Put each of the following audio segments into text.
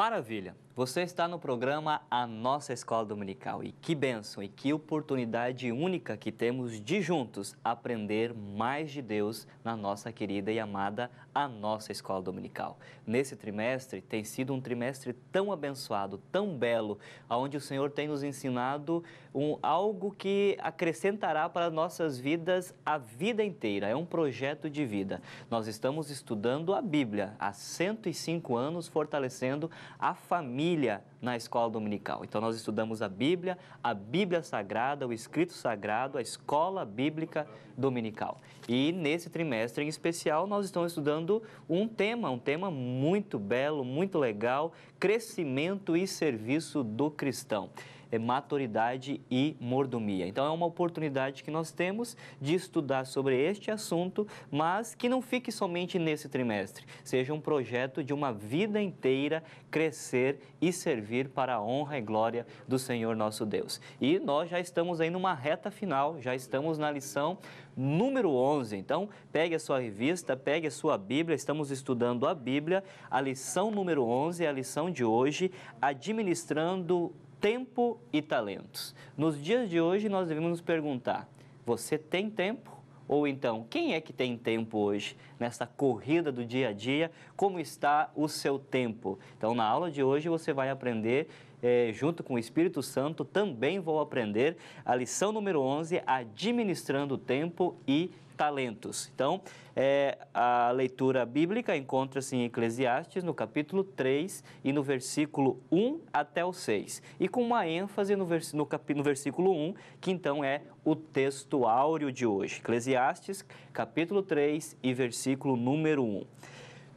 Maravilha. Você está no programa A Nossa Escola Dominical e que bênção e que oportunidade única que temos de juntos aprender mais de Deus na nossa querida e amada A Nossa Escola Dominical. Nesse trimestre tem sido um trimestre tão abençoado, tão belo, onde o Senhor tem nos ensinado um, algo que acrescentará para nossas vidas a vida inteira, é um projeto de vida. Nós estamos estudando a Bíblia há 105 anos, fortalecendo a família família na escola dominical. Então, nós estudamos a Bíblia, a Bíblia Sagrada, o Escrito Sagrado, a Escola Bíblica Dominical. E nesse trimestre em especial, nós estamos estudando um tema, um tema muito belo, muito legal: crescimento e serviço do cristão. É maturidade e mordomia. Então é uma oportunidade que nós temos de estudar sobre este assunto, mas que não fique somente nesse trimestre. Seja um projeto de uma vida inteira crescer e servir para a honra e glória do Senhor nosso Deus. E nós já estamos aí numa reta final, já estamos na lição número 11. Então, pegue a sua revista, pegue a sua Bíblia, estamos estudando a Bíblia. A lição número 11 é a lição de hoje, administrando tempo e talentos. Nos dias de hoje, nós devemos nos perguntar: você tem tempo? Ou então, quem é que tem tempo hoje, nessa corrida do dia a dia? Como está o seu tempo? Então, na aula de hoje, você vai aprender é, junto com o Espírito Santo, também vou aprender a lição número 11, administrando tempo e talentos. Então, é, a leitura bíblica encontra-se em Eclesiastes, no capítulo 3 e no versículo 1 até o 6. E com uma ênfase no, vers no, cap no versículo 1, que então é o texto áureo de hoje. Eclesiastes, capítulo 3 e versículo número 1.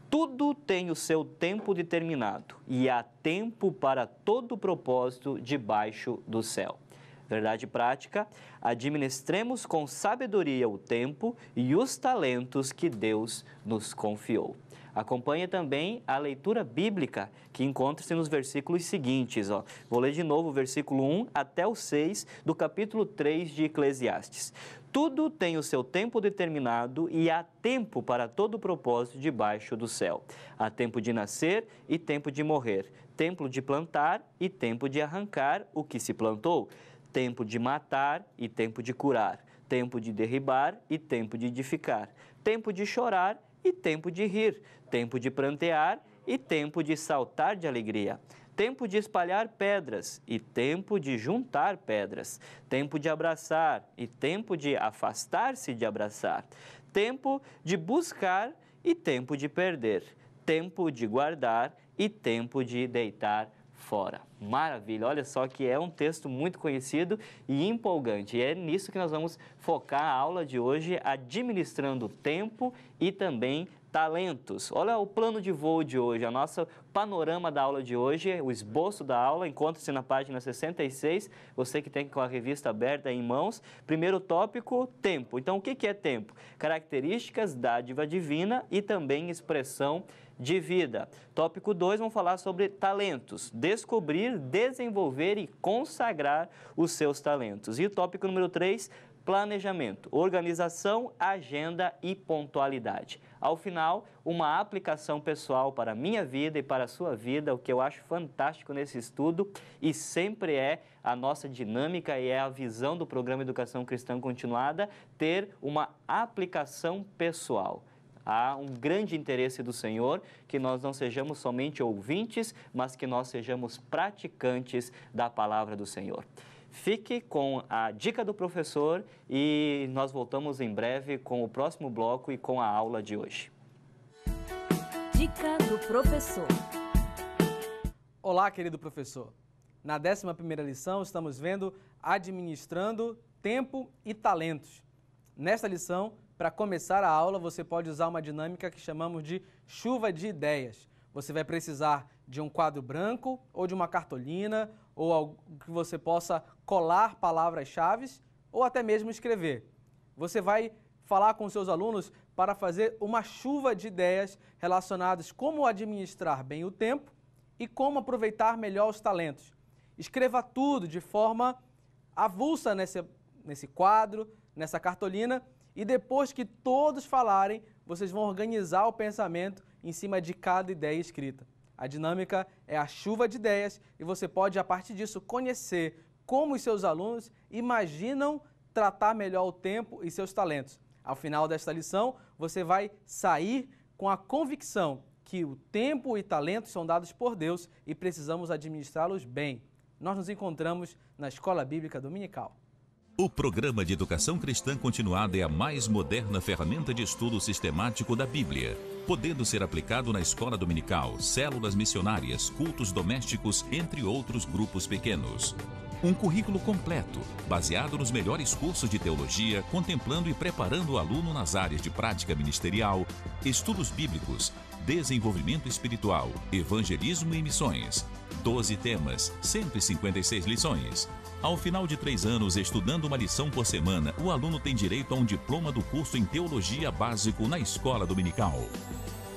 Tudo tem o seu tempo determinado e há tempo para todo propósito debaixo do céu. Verdade prática: administremos com sabedoria o tempo e os talentos que Deus nos confiou. Acompanhe também a leitura bíblica que encontra-se nos versículos seguintes. Ó. Vou ler de novo o versículo 1 até o 6 do capítulo 3 de Eclesiastes. Tudo tem o seu tempo determinado e há tempo para todo propósito debaixo do céu. Há tempo de nascer e tempo de morrer, tempo de plantar e tempo de arrancar o que se plantou tempo de matar e tempo de curar, tempo de derribar e tempo de edificar, tempo de chorar e tempo de rir, tempo de prantear e tempo de saltar de alegria, tempo de espalhar pedras e tempo de juntar pedras, tempo de abraçar e tempo de afastar-se de abraçar, tempo de buscar e tempo de perder, tempo de guardar e tempo de deitar fora. Maravilha, olha só que é um texto muito conhecido e empolgante. E é nisso que nós vamos focar a aula de hoje, administrando tempo e também talentos. Olha o plano de voo de hoje, a nossa panorama da aula de hoje, o esboço da aula, encontra-se na página 66, você que tem com a revista aberta em mãos. Primeiro tópico, tempo. Então, o que é tempo? Características, dádiva divina e também expressão de vida. Tópico 2, vamos falar sobre talentos. Descobrir, desenvolver e consagrar os seus talentos. E o tópico número 3, planejamento, organização, agenda e pontualidade. Ao final, uma aplicação pessoal para a minha vida e para a sua vida, o que eu acho fantástico nesse estudo e sempre é a nossa dinâmica e é a visão do programa Educação Cristã Continuada ter uma aplicação pessoal há um grande interesse do Senhor que nós não sejamos somente ouvintes, mas que nós sejamos praticantes da palavra do Senhor. Fique com a dica do professor e nós voltamos em breve com o próximo bloco e com a aula de hoje. Dica do professor. Olá, querido professor. Na 11ª lição estamos vendo administrando tempo e talentos. Nesta lição, para começar a aula, você pode usar uma dinâmica que chamamos de chuva de ideias. Você vai precisar de um quadro branco ou de uma cartolina ou algo que você possa colar palavras-chave ou até mesmo escrever. Você vai falar com seus alunos para fazer uma chuva de ideias relacionadas como administrar bem o tempo e como aproveitar melhor os talentos. Escreva tudo de forma avulsa nesse, nesse quadro, nessa cartolina, e depois que todos falarem, vocês vão organizar o pensamento em cima de cada ideia escrita. A dinâmica é a chuva de ideias e você pode, a partir disso, conhecer como os seus alunos imaginam tratar melhor o tempo e seus talentos. Ao final desta lição, você vai sair com a convicção que o tempo e talento são dados por Deus e precisamos administrá-los bem. Nós nos encontramos na Escola Bíblica Dominical. O programa de educação cristã continuada é a mais moderna ferramenta de estudo sistemático da Bíblia, podendo ser aplicado na escola dominical, células missionárias, cultos domésticos, entre outros grupos pequenos. Um currículo completo, baseado nos melhores cursos de teologia, contemplando e preparando o aluno nas áreas de prática ministerial, estudos bíblicos, desenvolvimento espiritual, evangelismo e missões. 12 temas, 156 lições. Ao final de três anos, estudando uma lição por semana, o aluno tem direito a um diploma do curso em Teologia Básico na Escola Dominical.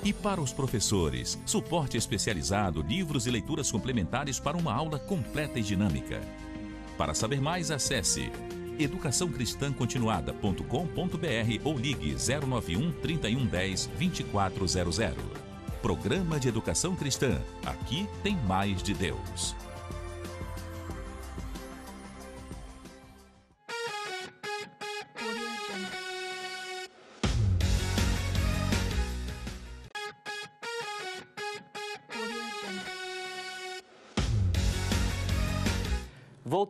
E para os professores, suporte especializado, livros e leituras complementares para uma aula completa e dinâmica. Para saber mais, acesse educaçãocristãcontinuada.com.br ou ligue 091 3110 2400. Programa de Educação Cristã. Aqui tem mais de Deus.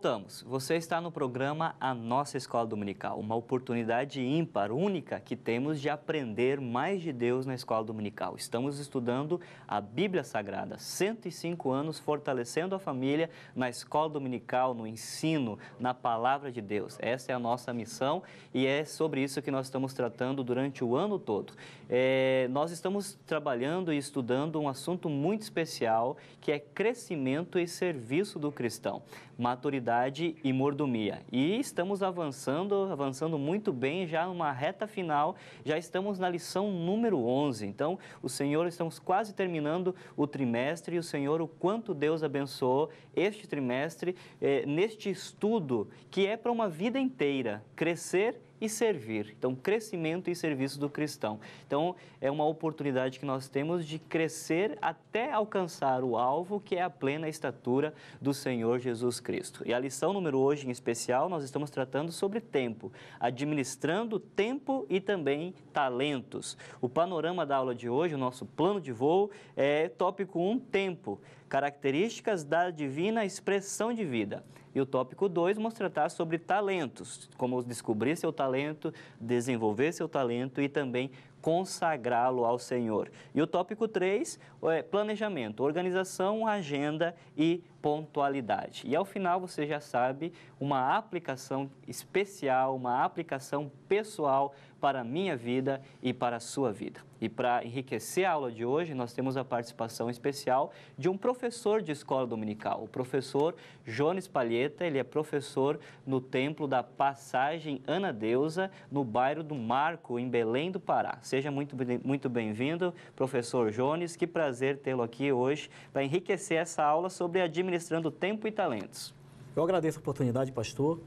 voltamos. Você está no programa A Nossa Escola Dominical, uma oportunidade ímpar, única, que temos de aprender mais de Deus na Escola Dominical. Estamos estudando a Bíblia Sagrada, 105 anos fortalecendo a família na Escola Dominical, no ensino, na Palavra de Deus. Essa é a nossa missão e é sobre isso que nós estamos tratando durante o ano todo. É, nós estamos trabalhando e estudando um assunto muito especial que é crescimento e serviço do cristão. Maturidade e mordomia. E estamos avançando, avançando muito bem, já numa reta final, já estamos na lição número 11. Então, o Senhor, estamos quase terminando o trimestre e o Senhor, o quanto Deus abençoou este trimestre, eh, neste estudo que é para uma vida inteira, crescer e servir. Então, crescimento e serviço do cristão. Então, é uma oportunidade que nós temos de crescer até alcançar o alvo, que é a plena estatura do Senhor Jesus Cristo. E a lição número hoje, em especial, nós estamos tratando sobre tempo, administrando tempo e também talentos. O panorama da aula de hoje, o nosso plano de voo, é tópico 1, um, tempo características da divina expressão de vida. E o tópico 2 mostrará tá sobre talentos, como descobrir seu talento, desenvolver seu talento e também consagrá-lo ao Senhor. E o tópico 3 é planejamento, organização, agenda e pontualidade. E ao final você já sabe uma aplicação especial, uma aplicação pessoal para a minha vida e para a sua vida. E para enriquecer a aula de hoje, nós temos a participação especial de um professor de escola dominical, o professor Jones Palheta. Ele é professor no Templo da Passagem Ana Deusa, no bairro do Marco, em Belém do Pará. Seja muito, muito bem-vindo, professor Jones. Que prazer tê-lo aqui hoje para enriquecer essa aula sobre administrando tempo e talentos. Eu agradeço a oportunidade, pastor.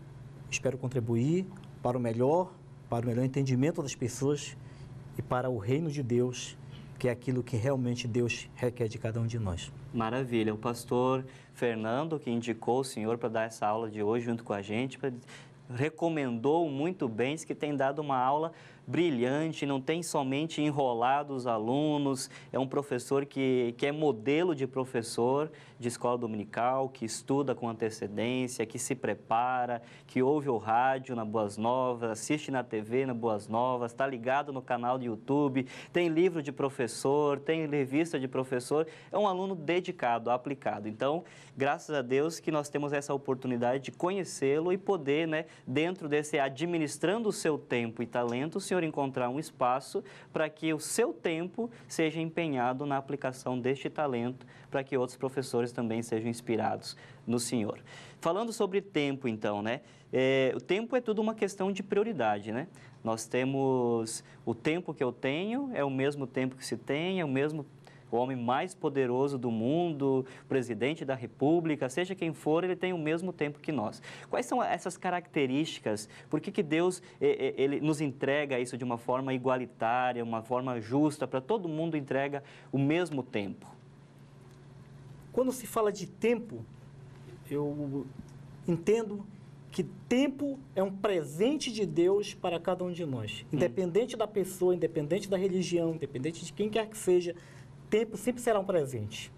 Espero contribuir para o melhor para o melhor entendimento das pessoas e para o reino de Deus, que é aquilo que realmente Deus requer de cada um de nós. Maravilha. O pastor Fernando, que indicou o senhor para dar essa aula de hoje junto com a gente, recomendou muito bem, que tem dado uma aula brilhante, não tem somente enrolado os alunos, é um professor que, que é modelo de professor de escola dominical, que estuda com antecedência, que se prepara, que ouve o rádio na Boas Novas, assiste na TV na Boas Novas, está ligado no canal do YouTube, tem livro de professor, tem revista de professor, é um aluno dedicado, aplicado. Então, graças a Deus que nós temos essa oportunidade de conhecê-lo e poder, né, dentro desse administrando o seu tempo e talento, o senhor senhor encontrar um espaço para que o seu tempo seja empenhado na aplicação deste talento, para que outros professores também sejam inspirados no senhor. Falando sobre tempo, então, né? É, o tempo é tudo uma questão de prioridade, né? Nós temos o tempo que eu tenho, é o mesmo tempo que se tem, é o mesmo o homem mais poderoso do mundo, presidente da república, seja quem for, ele tem o mesmo tempo que nós. Quais são essas características? Por que, que Deus ele nos entrega isso de uma forma igualitária, uma forma justa, para todo mundo entrega o mesmo tempo? Quando se fala de tempo, eu entendo que tempo é um presente de Deus para cada um de nós. Hum. Independente hum. da pessoa, independente da religião, independente de quem quer que seja, tempo sempre será um presente.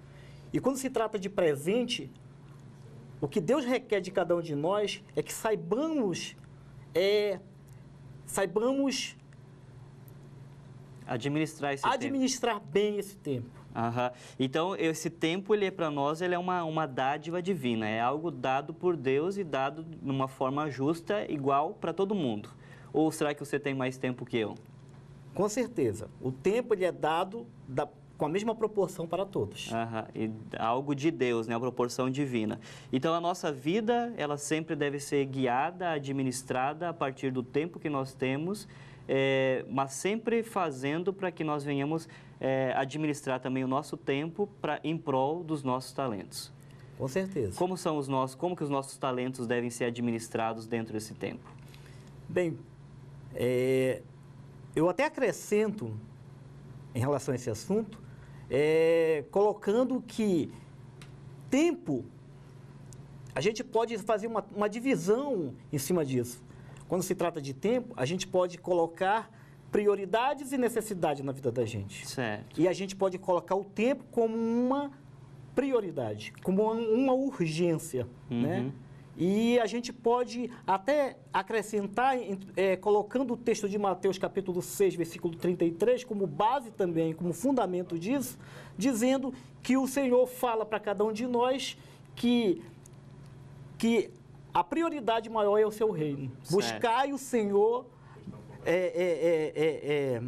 E quando se trata de presente, o que Deus requer de cada um de nós é que saibamos, é, saibamos administrar esse administrar tempo. bem esse tempo. Aham. Então, esse tempo, ele é para nós, ele é uma, uma dádiva divina. É algo dado por Deus e dado de uma forma justa, igual para todo mundo. Ou será que você tem mais tempo que eu? Com certeza. O tempo, ele é dado da, com a mesma proporção para todos. Aham, e algo de Deus, né? A proporção divina. Então, a nossa vida, ela sempre deve ser guiada, administrada a partir do tempo que nós temos, é, mas sempre fazendo para que nós venhamos é, administrar também o nosso tempo pra, em prol dos nossos talentos. Com certeza. Como são os nossos, como que os nossos talentos devem ser administrados dentro desse tempo? Bem, é, eu até acrescento em relação a esse assunto é, colocando que tempo, a gente pode fazer uma, uma divisão em cima disso. Quando se trata de tempo, a gente pode colocar prioridades e necessidade na vida da gente. Certo. E a gente pode colocar o tempo como uma prioridade, como uma, uma urgência, né? uhum. né? E a gente pode até acrescentar, é, colocando o texto de Mateus capítulo 6, versículo 33, como base também, como fundamento disso, dizendo que o Senhor fala para cada um de nós que, que a prioridade maior é o seu reino. Certo. Buscai o Senhor. É, é, é, é, é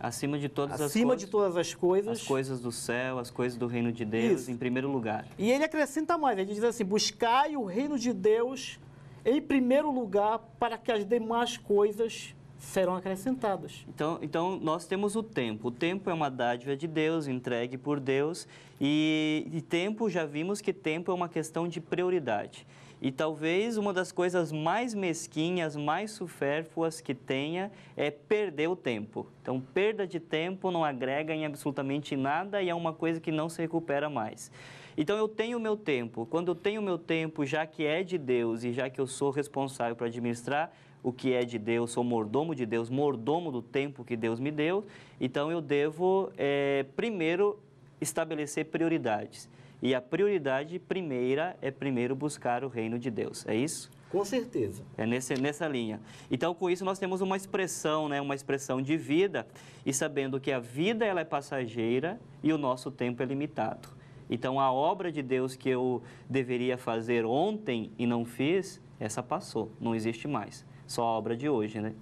Acima de todas Acima as coisas. de todas as coisas. As coisas do céu, as coisas do reino de Deus, Isso. em primeiro lugar. E ele acrescenta mais, ele diz assim: buscai o reino de Deus em primeiro lugar, para que as demais coisas serão acrescentadas. Então, então nós temos o tempo. O tempo é uma dádiva de Deus, entregue por Deus. E, e tempo, já vimos que tempo é uma questão de prioridade. E talvez uma das coisas mais mesquinhas, mais supérfluas que tenha é perder o tempo. Então, perda de tempo não agrega em absolutamente nada e é uma coisa que não se recupera mais. Então, eu tenho o meu tempo. Quando eu tenho o meu tempo, já que é de Deus e já que eu sou responsável para administrar, o que é de Deus, sou mordomo de Deus, mordomo do tempo que Deus me deu, então eu devo, é, primeiro, estabelecer prioridades. E a prioridade primeira é primeiro buscar o reino de Deus. É isso? Com certeza. É nesse, nessa linha. Então, com isso, nós temos uma expressão, né? uma expressão de vida, e sabendo que a vida ela é passageira e o nosso tempo é limitado. Então, a obra de Deus que eu deveria fazer ontem e não fiz, essa passou, não existe mais. Só a obra de hoje, né?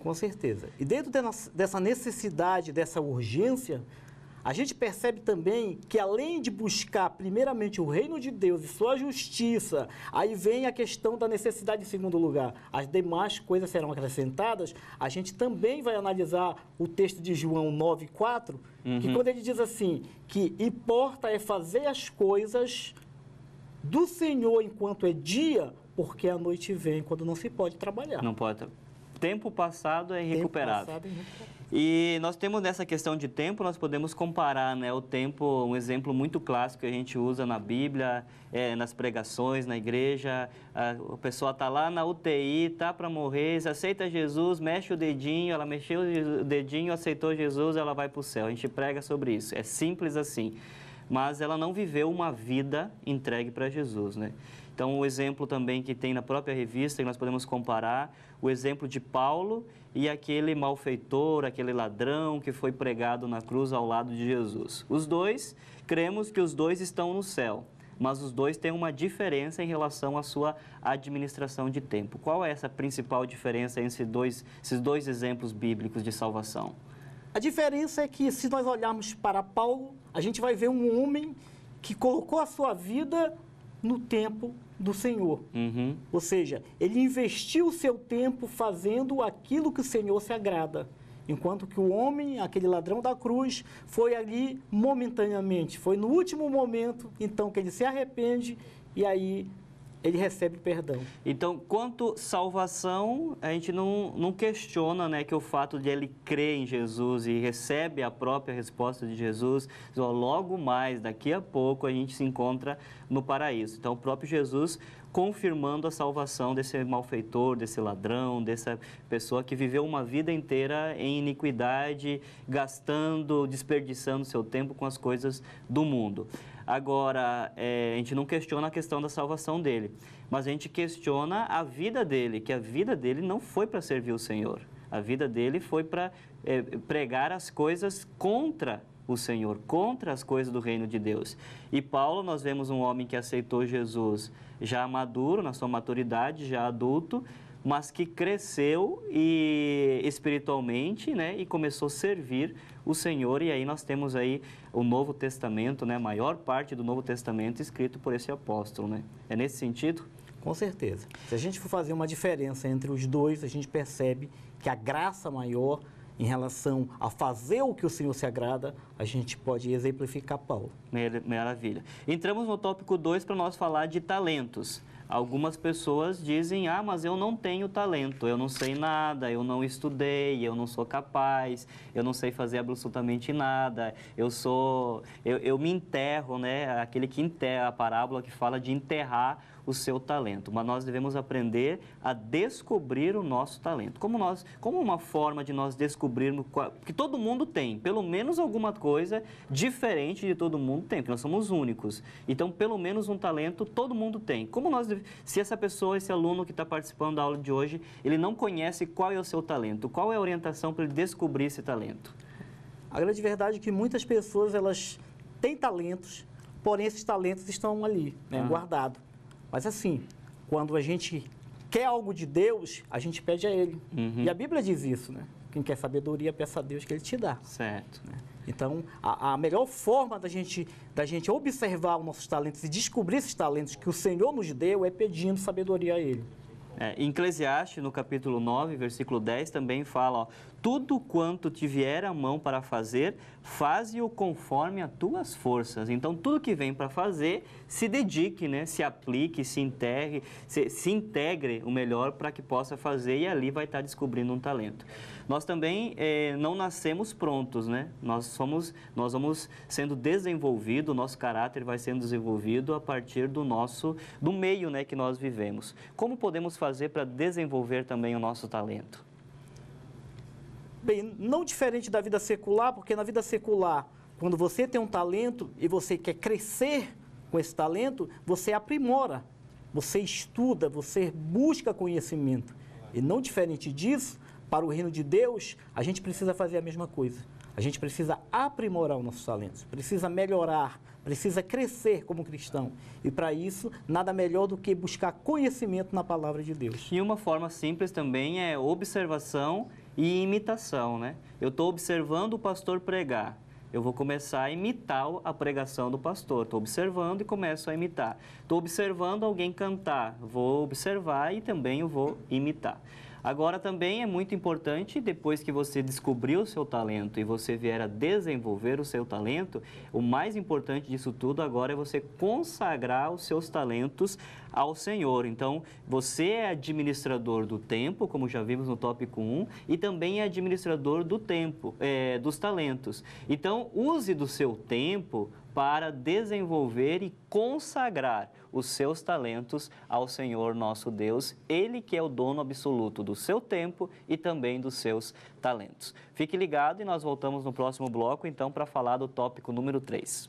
Com certeza. E dentro dessa necessidade, dessa urgência, a gente percebe também que além de buscar primeiramente o reino de Deus e sua justiça, aí vem a questão da necessidade em segundo lugar. As demais coisas serão acrescentadas. A gente também vai analisar o texto de João 9:4, uhum. que quando ele diz assim, que importa é fazer as coisas do Senhor enquanto é dia, porque a noite vem quando não se pode trabalhar. Não pode. Tempo passado é recuperado. Tempo passado é recuperado. E nós temos nessa questão de tempo, nós podemos comparar né, o tempo, um exemplo muito clássico que a gente usa na Bíblia, é, nas pregações, na igreja. A, a pessoa está lá na UTI, está para morrer, se aceita Jesus, mexe o dedinho, ela mexeu o dedinho, aceitou Jesus, ela vai para o céu. A gente prega sobre isso, é simples assim. Mas ela não viveu uma vida entregue para Jesus, né? Então, o exemplo também que tem na própria revista, que nós podemos comparar, o exemplo de Paulo, e aquele malfeitor, aquele ladrão que foi pregado na cruz ao lado de Jesus. Os dois, cremos que os dois estão no céu, mas os dois têm uma diferença em relação à sua administração de tempo. Qual é essa principal diferença entre dois, esses dois exemplos bíblicos de salvação? A diferença é que, se nós olharmos para Paulo, a gente vai ver um homem que colocou a sua vida no tempo do Senhor. Uhum. Ou seja, ele investiu o seu tempo fazendo aquilo que o Senhor se agrada. Enquanto que o homem, aquele ladrão da cruz, foi ali momentaneamente, foi no último momento, então que ele se arrepende e aí ele recebe perdão. Então, quanto salvação, a gente não, não questiona né, que o fato de ele crer em Jesus e recebe a própria resposta de Jesus, logo mais, daqui a pouco, a gente se encontra no paraíso. Então, o próprio Jesus confirmando a salvação desse malfeitor, desse ladrão, dessa pessoa que viveu uma vida inteira em iniquidade, gastando, desperdiçando seu tempo com as coisas do mundo. Agora, é, a gente não questiona a questão da salvação dele, mas a gente questiona a vida dele, que a vida dele não foi para servir o Senhor. A vida dele foi para é, pregar as coisas contra o Senhor, contra as coisas do reino de Deus. E Paulo, nós vemos um homem que aceitou Jesus já maduro, na sua maturidade, já adulto, mas que cresceu e espiritualmente, né, e começou a servir o Senhor. E aí nós temos aí o Novo Testamento, né? A maior parte do Novo Testamento escrito por esse apóstolo, né? É nesse sentido? Com certeza. Se a gente for fazer uma diferença entre os dois, a gente percebe que a graça maior em relação a fazer o que o Senhor se agrada, a gente pode exemplificar Paulo. Maravilha. Entramos no tópico 2 para nós falar de talentos. Algumas pessoas dizem, ah, mas eu não tenho talento, eu não sei nada, eu não estudei, eu não sou capaz, eu não sei fazer absolutamente nada, eu sou, eu, eu me enterro, né? Aquele que enterra, a parábola que fala de enterrar o seu talento, mas nós devemos aprender a descobrir o nosso talento. Como nós, como uma forma de nós descobrirmos que todo mundo tem, pelo menos alguma coisa diferente de todo mundo tem, porque nós somos únicos. Então, pelo menos um talento todo mundo tem. Como nós, se essa pessoa, esse aluno que está participando da aula de hoje, ele não conhece qual é o seu talento, qual é a orientação para ele descobrir esse talento? A grande verdade é que muitas pessoas elas têm talentos, porém esses talentos estão ali, né, ah. guardados. Mas assim, quando a gente quer algo de Deus, a gente pede a Ele. Uhum. E a Bíblia diz isso, né? Quem quer sabedoria, peça a Deus que Ele te dá. Certo. Né? Então, a, a, melhor forma da gente, da gente observar os nossos talentos e descobrir esses talentos que o Senhor nos deu é pedindo sabedoria a Ele. É, em Eclesiastes, no capítulo 9, versículo 10, também fala: ó, tudo quanto te vier a mão para fazer, faze-o conforme as tuas forças. Então, tudo que vem para fazer, se dedique, né? se aplique, se integre, se, se integre o melhor para que possa fazer e ali vai estar tá descobrindo um talento. Nós também eh, não nascemos prontos, né? Nós, somos, nós vamos sendo desenvolvido, nosso caráter vai sendo desenvolvido a partir do nosso, do meio né, que nós vivemos. Como podemos fazer para desenvolver também o nosso talento? Bem, não diferente da vida secular, porque na vida secular, quando você tem um talento e você quer crescer com esse talento, você aprimora, você estuda, você busca conhecimento. E não diferente disso, para o reino de Deus, a gente precisa fazer a mesma coisa. A gente precisa aprimorar os nossos talentos, precisa melhorar, precisa crescer como cristão. E para isso, nada melhor do que buscar conhecimento na palavra de Deus. E uma forma simples também é observação e imitação, né? Eu estou observando o pastor pregar. Eu vou começar a imitar a pregação do pastor. Estou observando e começo a imitar. Estou observando alguém cantar. Vou observar e também eu vou imitar. Agora também é muito importante, depois que você descobriu o seu talento e você vier a desenvolver o seu talento, o mais importante disso tudo agora é você consagrar os seus talentos ao Senhor. Então, você é administrador do tempo, como já vimos no tópico 1, e também é administrador do tempo, é, dos talentos. Então, use do seu tempo, para desenvolver e consagrar os seus talentos ao Senhor nosso Deus, Ele que é o dono absoluto do seu tempo e também dos seus talentos. Fique ligado e nós voltamos no próximo bloco então para falar do tópico número 3.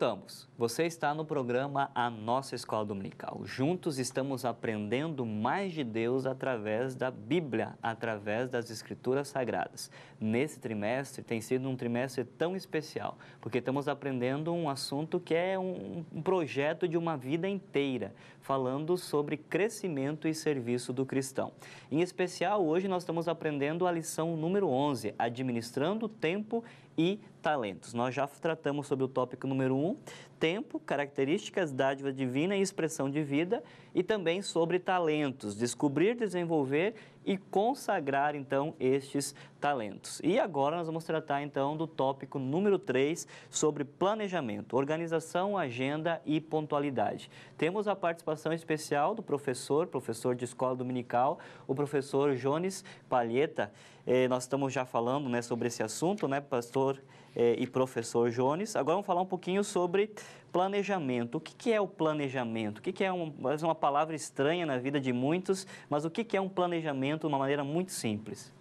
Voltamos. Você está no programa A Nossa Escola Dominical. Juntos estamos aprendendo mais de Deus através da Bíblia, através das Escrituras Sagradas. Nesse trimestre tem sido um trimestre tão especial, porque estamos aprendendo um assunto que é um, um projeto de uma vida inteira, falando sobre crescimento e serviço do cristão. Em especial, hoje nós estamos aprendendo a lição número 11, administrando o tempo e talentos. Nós já tratamos sobre o tópico número 1, um, tempo, características, dádiva divina e expressão de vida, e também sobre talentos, descobrir, desenvolver e consagrar então estes talentos. E agora nós vamos tratar então do tópico número 3 sobre planejamento, organização, agenda e pontualidade. Temos a participação especial do professor, professor de escola dominical, o professor Jones Palheta. Eh, nós estamos já falando né, sobre esse assunto, né, pastor eh, e professor Jones. Agora vamos falar um pouquinho sobre planejamento. O que, que é o planejamento? O que, que é mais uma palavra estranha na vida de muitos, mas o que, que é um planejamento de uma maneira muito simples?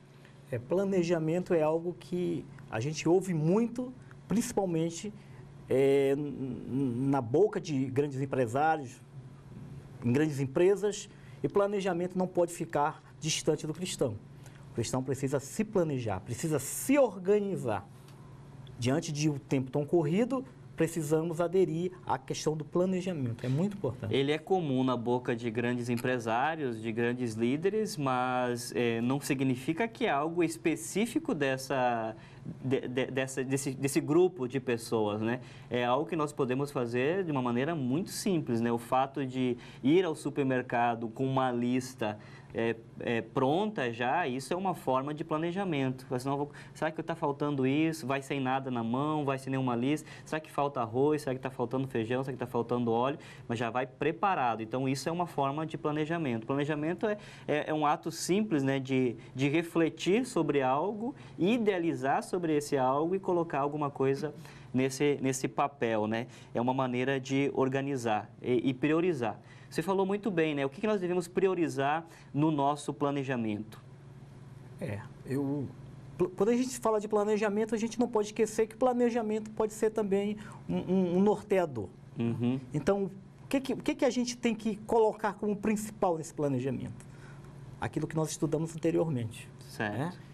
É, planejamento é algo que a gente ouve muito, principalmente é, na boca de grandes empresários, em grandes empresas, e planejamento não pode ficar distante do cristão. O cristão precisa se planejar, precisa se organizar diante de um tempo tão corrido, precisamos aderir à questão do planejamento. É muito importante. Ele é comum na boca de grandes empresários, de grandes líderes, mas é, não significa que é algo específico dessa de, de, dessa, desse, desse grupo de pessoas, né? É algo que nós podemos fazer de uma maneira muito simples, né? O fato de ir ao supermercado com uma lista é, é, pronta já, isso é uma forma de planejamento. Senão vou, será que está faltando isso? Vai sem nada na mão, vai sem nenhuma lista? Será que falta arroz? Será que está faltando feijão? Será que está faltando óleo? Mas já vai preparado. Então, isso é uma forma de planejamento. Planejamento é, é, é um ato simples né, de, de refletir sobre algo, idealizar sobre sobre esse algo e colocar alguma coisa nesse, nesse papel, né? É uma maneira de organizar e, e priorizar. Você falou muito bem, né? O que, que nós devemos priorizar no nosso planejamento? É, eu quando a gente fala de planejamento, a gente não pode esquecer que planejamento pode ser também um, um, um norteador. Uhum. Então, o que, que, o que, que a gente tem que colocar como principal nesse planejamento? Aquilo que nós estudamos anteriormente. Né? Certo. Né?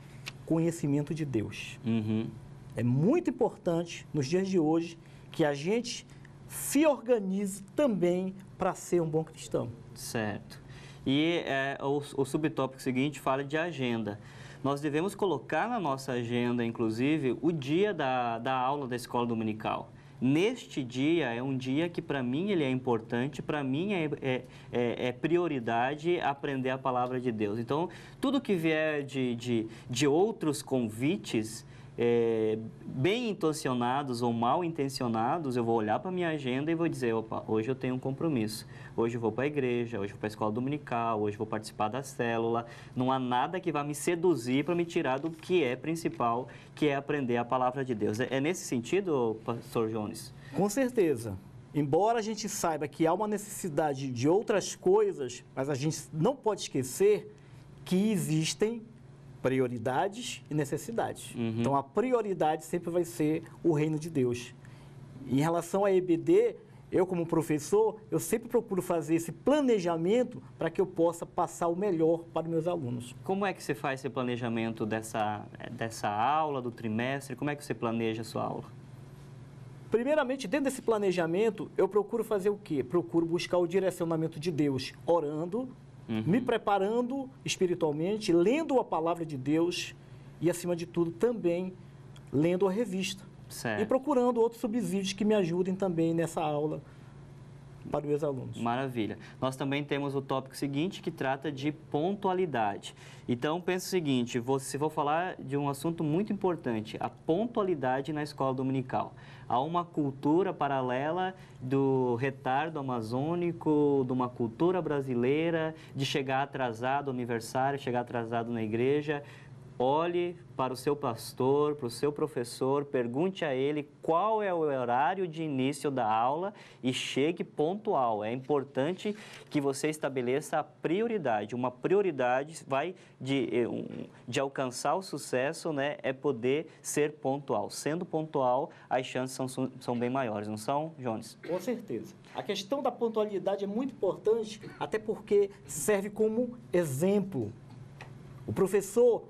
conhecimento de Deus. Uhum. É muito importante nos dias de hoje que a gente se organize também para ser um bom cristão. Certo. E é, o, o subtópico seguinte fala de agenda. Nós devemos colocar na nossa agenda, inclusive, o dia da, da aula da escola dominical neste dia é um dia que para mim ele é importante, para mim é, é, é, é, prioridade aprender a palavra de Deus. Então, tudo que vier de, de, de outros convites, é, bem intencionados ou mal intencionados, eu vou olhar para minha agenda e vou dizer, opa, hoje eu tenho um compromisso. Hoje eu vou para a igreja, hoje eu vou para a escola dominical, hoje eu vou participar da célula. Não há nada que vá me seduzir para me tirar do que é principal, que é aprender a palavra de Deus. É, é nesse sentido, pastor Jones? Com certeza. Embora a gente saiba que há uma necessidade de outras coisas, mas a gente não pode esquecer que existem prioridades e necessidades. Uhum. Então, a prioridade sempre vai ser o reino de Deus. Em relação à EBD, eu como professor, eu sempre procuro fazer esse planejamento para que eu possa passar o melhor para os meus alunos. Como é que você faz esse planejamento dessa, eh, dessa aula, do trimestre? Como é que você planeja a sua aula? Primeiramente, dentro desse planejamento, eu procuro fazer o quê? Procuro buscar o direcionamento de Deus, orando, uhum. me preparando espiritualmente, lendo a palavra de Deus e, acima de tudo, também lendo a revista. Certo. E procurando outros subsídios que me ajudem também nessa aula para os alunos. Maravilha. Nós também temos o tópico seguinte que trata de pontualidade. Então, pensa o seguinte, vou, se vou falar de um assunto muito importante, a pontualidade na escola dominical. Há uma cultura paralela do retardo amazônico, de uma cultura brasileira, de chegar atrasado ao aniversário, chegar atrasado na igreja, Olhe para o seu pastor, para o seu professor, pergunte a ele qual é o horário de início da aula e chegue pontual. É importante que você estabeleça a prioridade. Uma prioridade vai de, eh, de alcançar o sucesso, né? É poder ser pontual. Sendo pontual, as chances são, são bem maiores, não são, Jones? Com certeza. A questão da pontualidade é muito importante, até porque serve como exemplo. O professor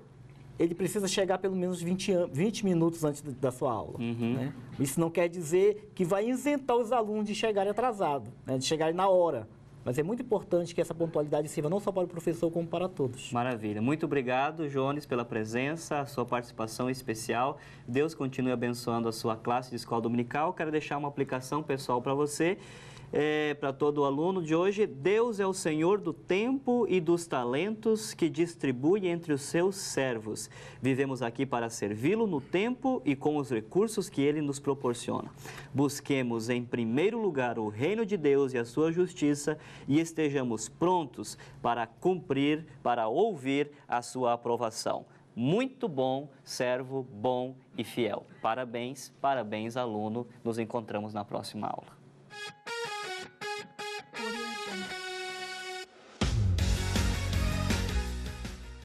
ele precisa chegar pelo menos 20, 20 minutos antes da sua aula. Uhum. Né? Isso não quer dizer que vai isentar os alunos de chegarem atrasado, né? de chegarem na hora. Mas é muito importante que essa pontualidade sirva não só para o professor, como para todos. Maravilha. Muito obrigado, Jones, pela presença, sua participação especial. Deus continue abençoando a sua classe de escola dominical. Quero deixar uma aplicação pessoal para você é, para todo aluno de hoje. Deus é o Senhor do tempo e dos talentos que distribui entre os seus servos. Vivemos aqui para servi-lo no tempo e com os recursos que ele nos proporciona. Busquemos em primeiro lugar o reino de Deus e a sua justiça e estejamos prontos para cumprir, para ouvir a sua aprovação. Muito bom, servo bom e fiel. Parabéns, parabéns, aluno. Nos encontramos na próxima aula.